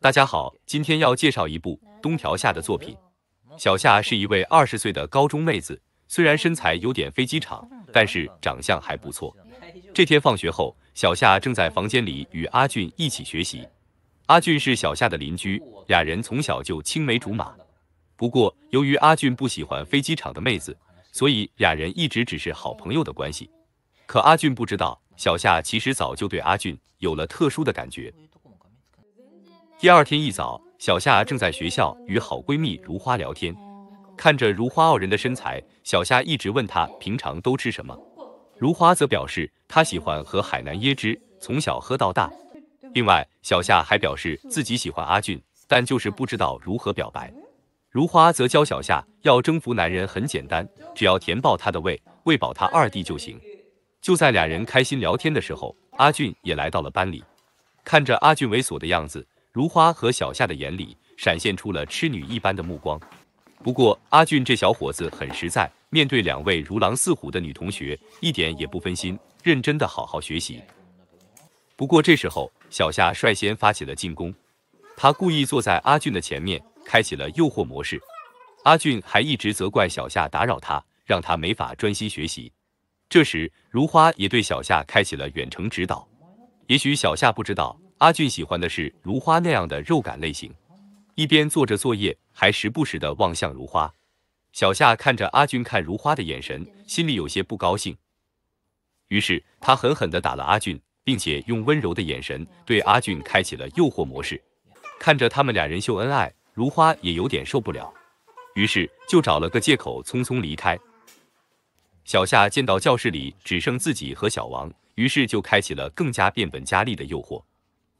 大家好，今天要介绍一部东条夏的作品。小夏是一位二十岁的高中妹子，虽然身材有点飞机场，但是长相还不错。这天放学后，小夏正在房间里与阿俊一起学习。阿俊是小夏的邻居，俩人从小就青梅竹马。不过，由于阿俊不喜欢飞机场的妹子，所以俩人一直只是好朋友的关系。可阿俊不知道，小夏其实早就对阿俊有了特殊的感觉。第二天一早，小夏正在学校与好闺蜜如花聊天，看着如花傲人的身材，小夏一直问她平常都吃什么。如花则表示她喜欢喝海南椰汁，从小喝到大。另外，小夏还表示自己喜欢阿俊，但就是不知道如何表白。如花则教小夏要征服男人很简单，只要填饱他的胃，喂饱他二弟就行。就在俩人开心聊天的时候，阿俊也来到了班里，看着阿俊猥琐的样子。如花和小夏的眼里闪现出了痴女一般的目光。不过阿俊这小伙子很实在，面对两位如狼似虎的女同学，一点也不分心，认真的好好学习。不过这时候，小夏率先发起了进攻，她故意坐在阿俊的前面，开启了诱惑模式。阿俊还一直责怪小夏打扰他，让他没法专心学习。这时如花也对小夏开启了远程指导，也许小夏不知道。阿俊喜欢的是如花那样的肉感类型，一边做着作业，还时不时的望向如花。小夏看着阿俊看如花的眼神，心里有些不高兴，于是他狠狠的打了阿俊，并且用温柔的眼神对阿俊开启了诱惑模式。看着他们俩人秀恩爱，如花也有点受不了，于是就找了个借口匆匆离开。小夏见到教室里只剩自己和小王，于是就开启了更加变本加厉的诱惑。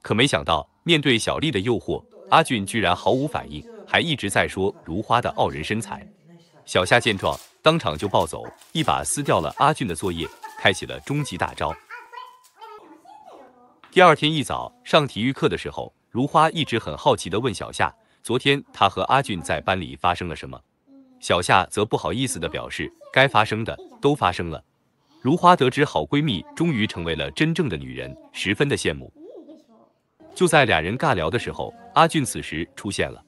可没想到，面对小丽的诱惑，阿俊居然毫无反应，还一直在说如花的傲人身材。小夏见状，当场就暴走，一把撕掉了阿俊的作业，开启了终极大招。第二天一早上体育课的时候，如花一直很好奇的问小夏，昨天她和阿俊在班里发生了什么？小夏则不好意思的表示，该发生的都发生了。如花得知好闺蜜终于成为了真正的女人，十分的羡慕。就在俩人尬聊的时候，阿俊此时出现了。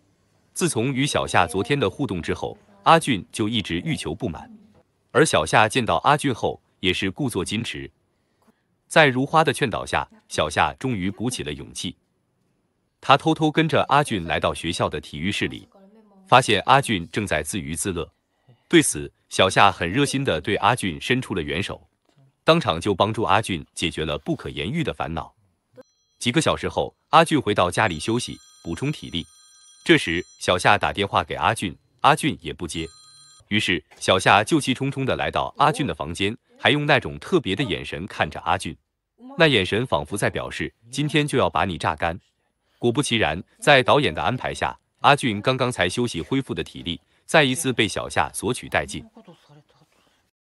自从与小夏昨天的互动之后，阿俊就一直欲求不满。而小夏见到阿俊后，也是故作矜持。在如花的劝导下，小夏终于鼓起了勇气。他偷偷跟着阿俊来到学校的体育室里，发现阿俊正在自娱自乐。对此，小夏很热心的对阿俊伸出了援手，当场就帮助阿俊解决了不可言喻的烦恼。几个小时后，阿俊回到家里休息，补充体力。这时，小夏打电话给阿俊，阿俊也不接。于是，小夏就气冲冲地来到阿俊的房间，还用那种特别的眼神看着阿俊，那眼神仿佛在表示今天就要把你榨干。果不其然，在导演的安排下，阿俊刚刚才休息恢复的体力，再一次被小夏索取殆尽。